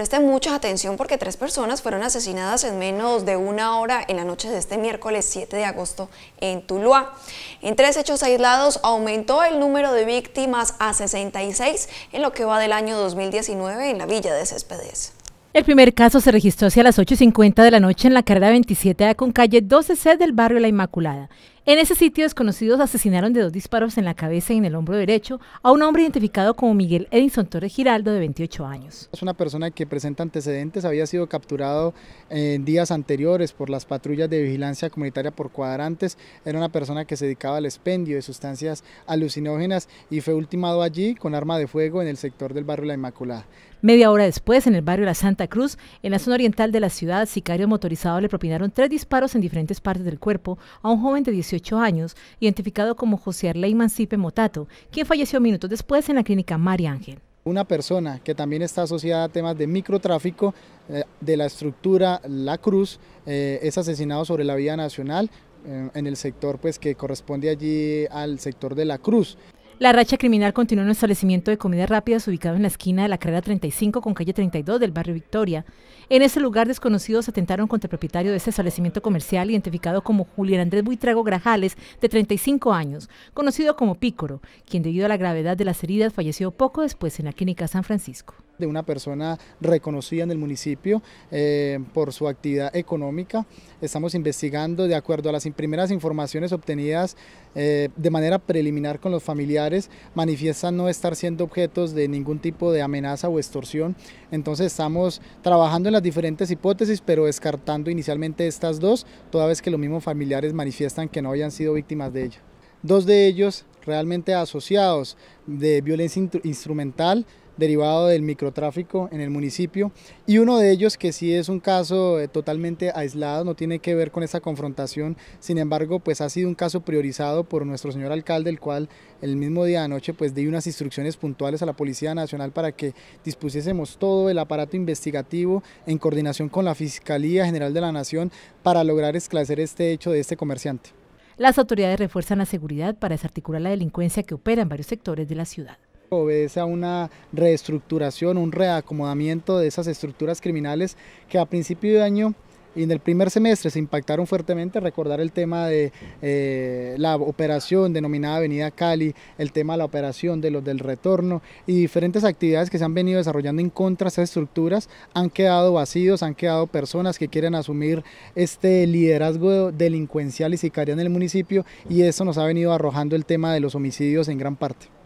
Presten mucha atención porque tres personas fueron asesinadas en menos de una hora en la noche de este miércoles 7 de agosto en Tuluá. En tres hechos aislados aumentó el número de víctimas a 66 en lo que va del año 2019 en la villa de Céspedes. El primer caso se registró hacia las 8.50 de la noche en la carrera 27A con calle 12C del barrio La Inmaculada. En ese sitio, desconocidos asesinaron de dos disparos en la cabeza y en el hombro derecho a un hombre identificado como Miguel Edison Torres Giraldo, de 28 años. Es una persona que presenta antecedentes, había sido capturado eh, en días anteriores por las patrullas de vigilancia comunitaria por cuadrantes. Era una persona que se dedicaba al expendio de sustancias alucinógenas y fue ultimado allí con arma de fuego en el sector del barrio La Inmaculada. Media hora después, en el barrio La Santa Cruz, en la zona oriental de la ciudad, sicarios motorizados le propinaron tres disparos en diferentes partes del cuerpo a un joven de 18 años, identificado como José Arley Mancipe Motato, quien falleció minutos después en la clínica María Ángel una persona que también está asociada a temas de microtráfico eh, de la estructura La Cruz eh, es asesinado sobre la vía nacional eh, en el sector pues que corresponde allí al sector de La Cruz. La racha criminal continuó en un establecimiento de comidas rápidas ubicado en la esquina de la carrera 35 con calle 32 del barrio Victoria. En ese lugar, desconocidos atentaron contra el propietario de ese establecimiento comercial identificado como Julián Andrés Buitrago Grajales, de 35 años, conocido como Pícoro, quien debido a la gravedad de las heridas falleció poco después en la clínica San Francisco de una persona reconocida en el municipio eh, por su actividad económica. Estamos investigando de acuerdo a las primeras informaciones obtenidas eh, de manera preliminar con los familiares, manifiestan no estar siendo objetos de ningún tipo de amenaza o extorsión. Entonces estamos trabajando en las diferentes hipótesis, pero descartando inicialmente estas dos, toda vez que los mismos familiares manifiestan que no hayan sido víctimas de ella. Dos de ellos realmente asociados de violencia instrumental derivado del microtráfico en el municipio y uno de ellos que sí es un caso eh, totalmente aislado, no tiene que ver con esa confrontación, sin embargo pues ha sido un caso priorizado por nuestro señor alcalde, el cual el mismo día de anoche pues di unas instrucciones puntuales a la Policía Nacional para que dispusiésemos todo el aparato investigativo en coordinación con la Fiscalía General de la Nación para lograr esclarecer este hecho de este comerciante. Las autoridades refuerzan la seguridad para desarticular la delincuencia que opera en varios sectores de la ciudad obedece a una reestructuración, un reacomodamiento de esas estructuras criminales que a principio de año y en el primer semestre se impactaron fuertemente, recordar el tema de eh, la operación denominada Avenida Cali, el tema de la operación de los del retorno y diferentes actividades que se han venido desarrollando en contra de esas estructuras, han quedado vacíos, han quedado personas que quieren asumir este liderazgo delincuencial y sicaria en el municipio y eso nos ha venido arrojando el tema de los homicidios en gran parte.